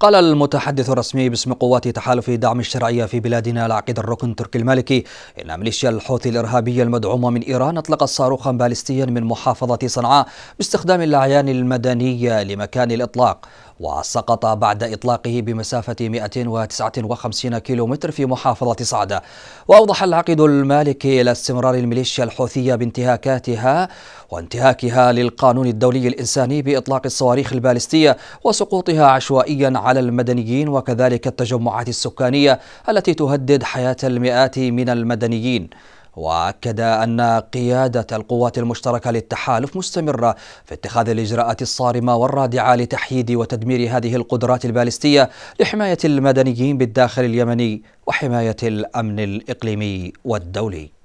قال المتحدث الرسمي باسم قوات تحالف دعم الشرعية في بلادنا العقيد الركن تركي المالكي إن ميليشيا الحوثي الإرهابية المدعومة من إيران أطلقت صاروخا باليستيا من محافظة صنعاء باستخدام الأعيان المدنية لمكان الإطلاق وسقط بعد إطلاقه بمسافة 159 كيلومتر في محافظة صعدة وأوضح العقيد المالكي إلى استمرار الميليشيا الحوثية بانتهاكاتها وانتهاكها للقانون الدولي الإنساني بإطلاق الصواريخ البالستية وسقوطها عشوائيا على المدنيين وكذلك التجمعات السكانية التي تهدد حياة المئات من المدنيين واكد ان قياده القوات المشتركه للتحالف مستمره في اتخاذ الاجراءات الصارمه والرادعه لتحييد وتدمير هذه القدرات البالستيه لحمايه المدنيين بالداخل اليمني وحمايه الامن الاقليمي والدولي